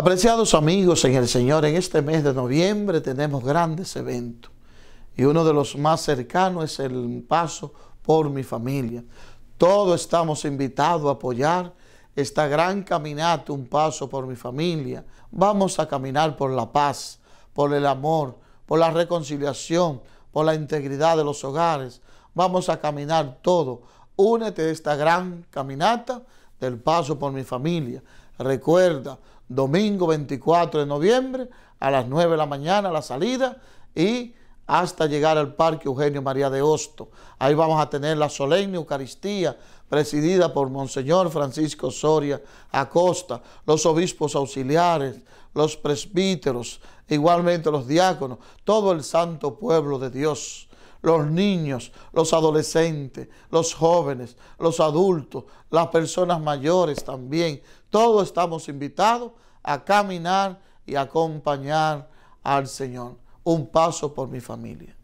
Apreciados amigos en el Señor, en este mes de noviembre tenemos grandes eventos y uno de los más cercanos es el paso por mi familia. Todos estamos invitados a apoyar esta gran caminata, un paso por mi familia. Vamos a caminar por la paz, por el amor, por la reconciliación, por la integridad de los hogares. Vamos a caminar todo. Únete a esta gran caminata del paso por mi familia. Recuerda, domingo 24 de noviembre a las 9 de la mañana la salida y hasta llegar al Parque Eugenio María de Hosto. Ahí vamos a tener la solemne Eucaristía presidida por Monseñor Francisco Soria Acosta, los obispos auxiliares, los presbíteros, igualmente los diáconos, todo el santo pueblo de Dios los niños, los adolescentes, los jóvenes, los adultos, las personas mayores también. Todos estamos invitados a caminar y acompañar al Señor. Un paso por mi familia.